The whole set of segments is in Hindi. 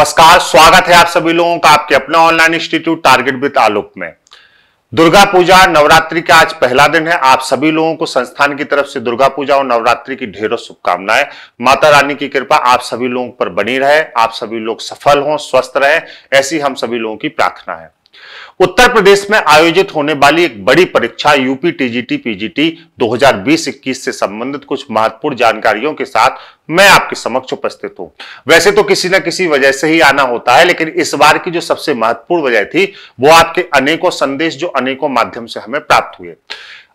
नमस्कार स्वागत है आप सभी लोगों का आपके अपना online institute target with Alok में दुर्गा पूजा नवरात्रि का आज पहला दिन है आप सभी लोगों को संस्थान की तरफ से दुर्गा पूजा और नवरात्रि की ढेरों शुभकामनाएं माता रानी की कृपा आप सभी लोगों पर बनी रहे आप सभी लोग सफल हों स्वस्थ रहे ऐसी हम सभी लोगों की प्रार्थना है उत्तर प्रदेश में आयोजित होने वाली एक बड़ी परीक्षा यूपी टीजीटी पीजीटी 2020-21 से संबंधित कुछ महत्वपूर्ण जानकारियों के साथ मैं आपके समक्ष उपस्थित हूं वैसे तो किसी ना किसी वजह से ही आना होता है लेकिन इस बार की जो सबसे महत्वपूर्ण वजह थी वो आपके अनेकों संदेश जो अनेकों माध्यम से हमें प्राप्त हुए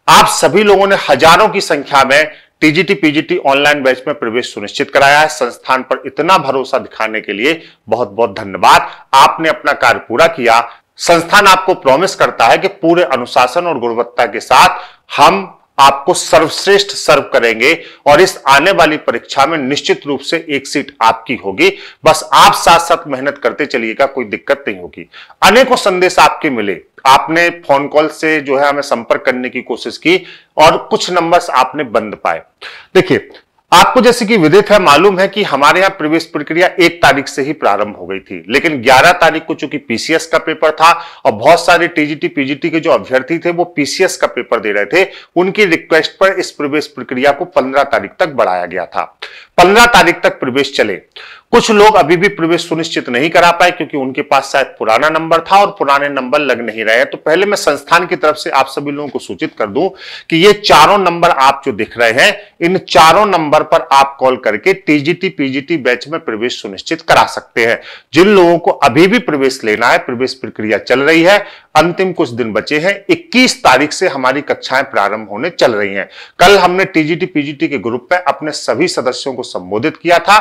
आप सभी लोगों ने हजारों की संख्या में टीजीटी पीजीटी ऑनलाइन बैच में प्रवेश सुनिश्चित कराया है संस्थान पर इतना भरोसा दिखाने के लिए बहुत बहुत धन्यवाद आपने अपना कार्य पूरा किया संस्थान आपको प्रॉमिस करता है कि पूरे अनुशासन और गुणवत्ता के साथ हम आपको सर्वश्रेष्ठ सर्व करेंगे और इस आने वाली परीक्षा में निश्चित रूप से एक सीट आपकी होगी बस आप साथ साथ मेहनत करते चलिएगा कोई दिक्कत नहीं होगी अनेकों संदेश आपके मिले आपने फोन कॉल से जो है हमें संपर्क करने की कोशिश की और कुछ नंबर्स आपने बंद पाए देखिए आपको जैसे कि विदित है मालूम है कि हमारे यहाँ प्रवेश प्रक्रिया एक तारीख से ही प्रारंभ हो गई थी लेकिन 11 तारीख को चूंकि पीसीएस का पेपर था और बहुत सारे टीजीटी पीजीटी के जो अभ्यर्थी थे वो पीसीएस का पेपर दे रहे थे उनकी रिक्वेस्ट पर इस प्रवेश प्रक्रिया को 15 तारीख तक बढ़ाया गया था पंद्रह तारीख तक प्रवेश चले कुछ लोग अभी भी प्रवेश सुनिश्चित नहीं करा पाए क्योंकि उनके पास शायद पुराना नंबर था और पुराने नंबर लग नहीं रहे हैं तो पहले मैं संस्थान की तरफ से आप सभी लोगों को सूचित कर दूं कि ये चारों नंबर आप जो दिख रहे हैं इन चारों नंबर पर आप कॉल करके टीजीटी पीजीटी बैच में प्रवेश सुनिश्चित करा सकते हैं जिन लोगों को अभी भी प्रवेश लेना है प्रवेश प्रक्रिया चल रही है अंतिम कुछ दिन बचे हैं 21 तारीख से हमारी कक्षाएं प्रारंभ होने चल रही हैं कल हमने टीजीटी पीजीटी के ग्रुप में अपने सभी सदस्यों को संबोधित किया था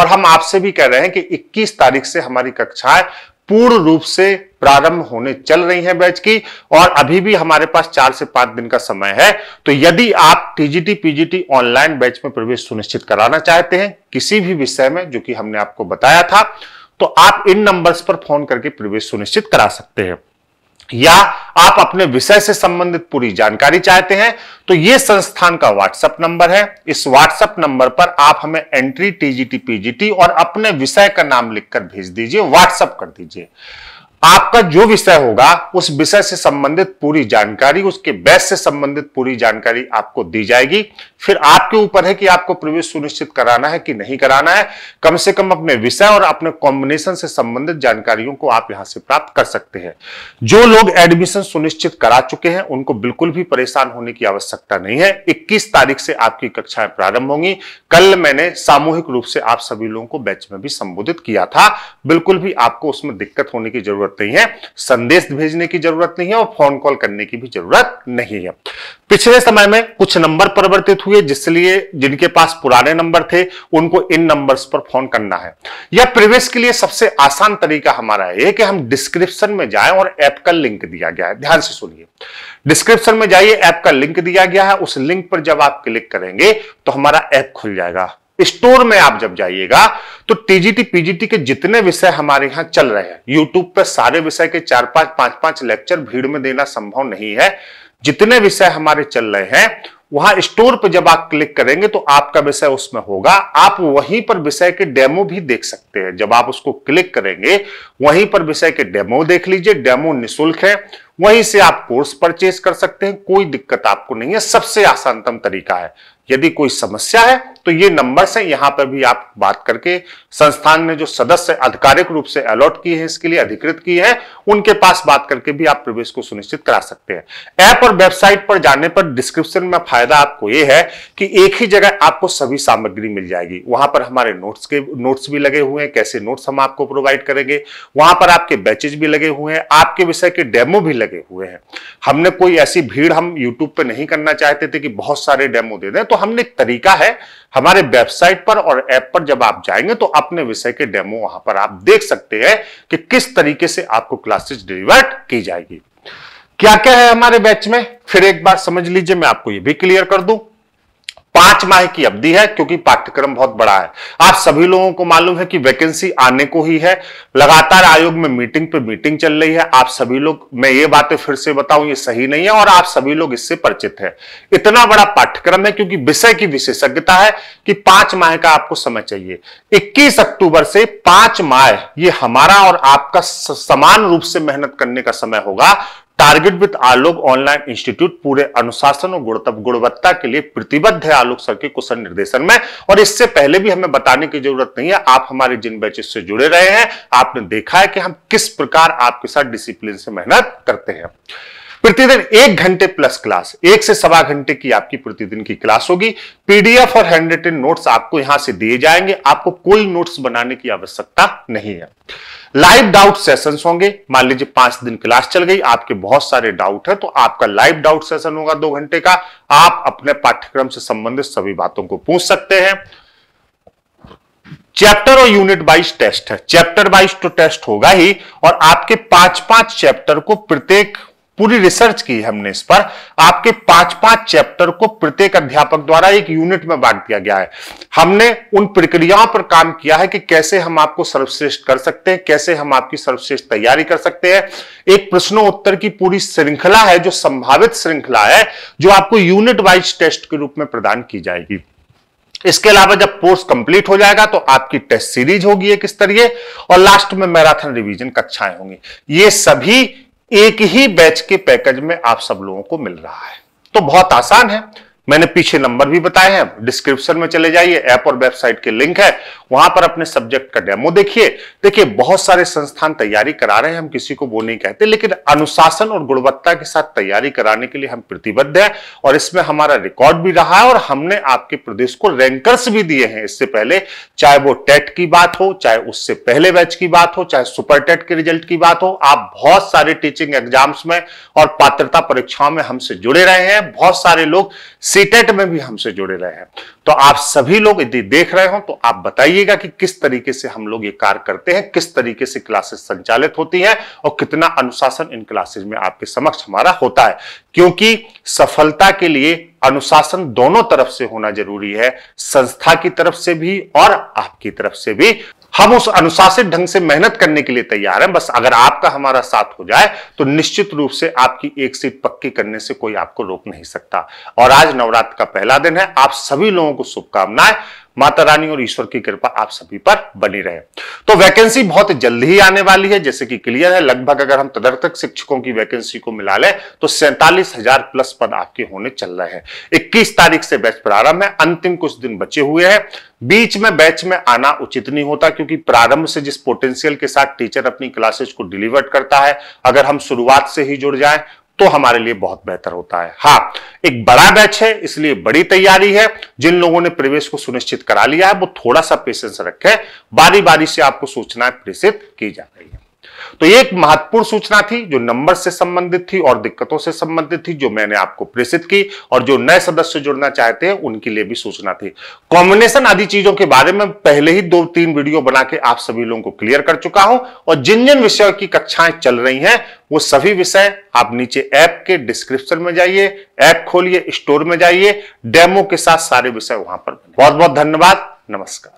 और हम आपसे भी कह रहे हैं कि 21 तारीख से हमारी कक्षाएं पूर्ण रूप से प्रारंभ होने चल रही है बैच की और अभी भी हमारे पास चार से पांच दिन का समय है तो यदि आप टीजीटी पीजीटी ऑनलाइन बैच में प्रवेश सुनिश्चित कराना चाहते हैं किसी भी विषय में जो कि हमने आपको बताया था तो आप इन नंबर्स पर फोन करके प्रवेश सुनिश्चित करा सकते हैं या आप अपने विषय से संबंधित पूरी जानकारी चाहते हैं तो ये संस्थान का व्हाट्सएप नंबर है इस व्हाट्सएप नंबर पर आप हमें एंट्री टीजीटी पीजीटी और अपने विषय का नाम लिखकर भेज दीजिए व्हाट्सएप कर दीजिए आपका जो विषय होगा उस विषय से संबंधित पूरी जानकारी उसके बैच से संबंधित पूरी जानकारी आपको दी जाएगी फिर आपके ऊपर है कि आपको प्रवेश सुनिश्चित कराना है कि नहीं कराना है कम से कम अपने विषय और अपने कॉम्बिनेशन से संबंधित जानकारियों को आप यहां से प्राप्त कर सकते हैं जो लोग एडमिशन सुनिश्चित करा चुके हैं उनको बिल्कुल भी परेशान होने की आवश्यकता नहीं है इक्कीस तारीख से आपकी कक्षाएं प्रारंभ होंगी कल मैंने सामूहिक रूप से आप सभी लोगों को बैच में भी संबोधित किया था बिल्कुल भी आपको उसमें दिक्कत होने की जरूरत जरूरत नहीं है संदेश भेजने की जरूरत नहीं है और फोन कॉल करने की भी जरूरत नहीं है पिछले समय में कुछ नंबर परिवर्तित हुए जिसलिए जिनके पास पुराने नंबर थे उनको इन नंबर्स पर फोन करना है यह प्रवेश के लिए सबसे आसान तरीका हमारा है कि हम डिस्क्रिप्शन में जाएं और ऐप का लिंक दिया गया है ध्यान से सुनिए डिस्क्रिप्शन में जाइए ऐप का लिंक दिया गया है उस लिंक पर जब आप क्लिक करेंगे तो हमारा ऐप खुल जाएगा स्टोर में आप जब जाइएगा तो टीजीटी पीजीटी के जितने विषय हमारे यहां चल रहे हैं यूट्यूब पर सारे विषय के चार पांच पांच पांच लेक्चर भीड़ में देना संभव नहीं है जितने विषय हमारे चल रहे हैं वहां स्टोर पर जब आप क्लिक करेंगे तो आपका विषय उसमें होगा आप वहीं पर विषय के डेमो भी देख सकते हैं जब आप उसको क्लिक करेंगे वहीं पर विषय के डेमो देख लीजिए डेमो निशुल्क है वहीं से आप कोर्स परचेज कर सकते हैं कोई दिक्कत आपको नहीं है सबसे आसानतम तरीका है यदि कोई समस्या है तो ये नंबर से यहाँ पर भी आप बात करके संस्थान ने जो सदस्य आधिकारिक रूप से अलॉट किए हैं इसके लिए अधिकृत किए हैं उनके पास बात करके भी आप प्रवेश को सुनिश्चित करा सकते हैं ऐप और वेबसाइट पर जाने पर डिस्क्रिप्शन में फायदा आपको ये है कि एक ही जगह आपको सभी सामग्री मिल जाएगी वहां पर हमारे नोट्स के नोट्स भी लगे हुए हैं कैसे नोट्स हम आपको प्रोवाइड करेंगे वहां पर आपके बैचेज भी लगे हुए हैं आपके विषय के डेमो भी लगे हुए हैं हमने कोई ऐसी भीड़ हम यूट्यूब पर नहीं करना चाहते थे कि बहुत सारे डेमो दे दें तो तो हमने एक तरीका है हमारे वेबसाइट पर और ऐप पर जब आप जाएंगे तो अपने विषय के डेमो वहां पर आप देख सकते हैं कि किस तरीके से आपको क्लासेस डिलीवर्ट की जाएगी क्या क्या है हमारे बैच में फिर एक बार समझ लीजिए मैं आपको यह भी क्लियर कर दूं पांच माह की अवधि है क्योंकि पाठ्यक्रम बहुत बड़ा है आप सभी लोगों को मालूम है कि वैकेंसी आने को ही है लगातार आयोग में मीटिंग पे मीटिंग चल रही है आप सभी लोग मैं ये बातें फिर से बताऊं ये सही नहीं है और आप सभी लोग इससे परिचित है इतना बड़ा पाठ्यक्रम है क्योंकि विषय की विशेषज्ञता है कि पांच माह का आपको समय चाहिए इक्कीस अक्टूबर से पांच माह ये हमारा और आपका समान रूप से मेहनत करने का समय होगा target with Alok online institute पूरे अनुशासन और गुणवत्ता के लिए प्रतिबद्ध है आलोक सर के कुशल निर्देशन में और इससे पहले भी हमें बताने की जरूरत नहीं है आप हमारे जिन बैचेस से जुड़े रहे हैं आपने देखा है कि हम किस प्रकार आपके साथ डिसिप्लिन से मेहनत करते हैं प्रतिदिन एक घंटे प्लस क्लास एक से सवा घंटे की आपकी प्रतिदिन की क्लास होगी पीडीएफ और हैंड रिटेन नोट्स आपको यहां से दिए जाएंगे आपको कोई नोट्स बनाने की आवश्यकता नहीं है लाइव डाउट सेशंस होंगे मान लीजिए पांच दिन क्लास चल गई आपके बहुत सारे डाउट है तो आपका लाइव डाउट सेशन होगा दो घंटे का आप अपने पाठ्यक्रम से संबंधित सभी बातों को पूछ सकते हैं चैप्टर और यूनिट वाइज टेस्ट है चैप्टर वाइज तो टेस्ट होगा ही और आपके पांच पांच चैप्टर को प्रत्येक पूरी रिसर्च की हमने इस पर आपके पांच पांच चैप्टर को प्रत्येक अध्यापक द्वारा एक यूनिट में बांट दिया गया है हमने उन प्रक्रियाओं पर काम किया है कि कैसे हम आपको सर्वश्रेष्ठ कर सकते हैं कैसे हम आपकी सर्वश्रेष्ठ तैयारी कर सकते हैं एक प्रश्नोत्तर की पूरी श्रृंखला है जो संभावित श्रृंखला है जो आपको यूनिट वाइज टेस्ट के रूप में प्रदान की जाएगी इसके अलावा जब कोर्स कंप्लीट हो जाएगा तो आपकी टेस्ट सीरीज होगी एक स्तरीय और लास्ट में मैराथन रिवीजन कक्षाएं होंगी ये सभी एक ही बैच के पैकेज में आप सब लोगों को मिल रहा है तो बहुत आसान है मैंने पीछे नंबर भी बताए हैं डिस्क्रिप्शन में चले जाइए ऐप और वेबसाइट के लिंक है वहां पर अपने सब्जेक्ट का डेमो देखिए देखिए बहुत सारे संस्थान तैयारी करा रहे हैं हम किसी को वो नहीं कहते लेकिन अनुशासन और गुणवत्ता के साथ तैयारी कराने के लिए हम प्रतिबद्ध है और इसमें हमारा रिकॉर्ड भी रहा है और हमने आपके प्रदेश को रैंकर्स भी दिए हैं इससे पहले चाहे वो टेट की बात हो चाहे उससे पहले बैच की बात हो चाहे सुपर टेट के रिजल्ट की बात हो आप बहुत सारे टीचिंग एग्जाम्स में और पात्रता परीक्षाओं में हमसे जुड़े रहे हैं बहुत सारे लोग सीटेट e में भी हमसे जुड़े रहे हैं तो आप सभी लोग यदि देख रहे हो तो आप बताइएगा कि किस तरीके से हम लोग ये कार्य करते हैं किस तरीके से क्लासेस संचालित होती हैं और कितना अनुशासन इन क्लासेस में आपके समक्ष हमारा होता है क्योंकि सफलता के लिए अनुशासन दोनों तरफ से होना जरूरी है संस्था की तरफ से भी और आपकी तरफ से भी हम उस अनुशासित ढंग से मेहनत करने के लिए तैयार हैं बस अगर आपका हमारा साथ हो जाए तो निश्चित रूप से आपकी एक सीट पक्की करने से कोई आपको रोक नहीं सकता और आज नवरात्र का पहला दिन है आप सभी लोगों को शुभकामनाएं माता रानी और ईश्वर की कृपा आप सभी पर बनी रहे तो वैकेंसी बहुत जल्द ही आने वाली है जैसे कि क्लियर है लगभग अगर हम तदर्थक शिक्षकों की वैकेंसी को मिला लें तो सैंतालीस हजार प्लस पद आपके होने चल रहे हैं इक्कीस तारीख से बैच प्रारंभ है अंतिम कुछ दिन बचे हुए हैं बीच में बैच में आना उचित नहीं होता क्योंकि प्रारंभ से जिस पोटेंशियल के साथ टीचर अपनी क्लासेस को डिलीवर करता है अगर हम शुरुआत से ही जुड़ जाए तो हमारे लिए बहुत बेहतर होता है हाँ एक बड़ा बैच है इसलिए बड़ी तैयारी है जिन लोगों ने प्रवेश को सुनिश्चित करा लिया है वो थोड़ा सा पेशेंस रखे बारी बारी से आपको सूचनाएं प्रेषित की जा रही है तो ये एक महत्वपूर्ण सूचना थी जो नंबर से संबंधित थी और दिक्कतों से संबंधित थी जो मैंने आपको प्रेषित की और जो नए सदस्य जुड़ना चाहते हैं उनके लिए भी सूचना थी कॉम्बिनेशन आदि चीजों के बारे में पहले ही दो तीन वीडियो बना के आप सभी लोगों को क्लियर कर चुका हूं और जिन जिन विषयों की कक्षाएं चल रही हैं वो सभी विषय आप नीचे ऐप के डिस्क्रिप्शन में जाइए ऐप खोलिए स्टोर में जाइए डेमो के साथ सारे विषय वहां पर बहुत बहुत धन्यवाद नमस्कार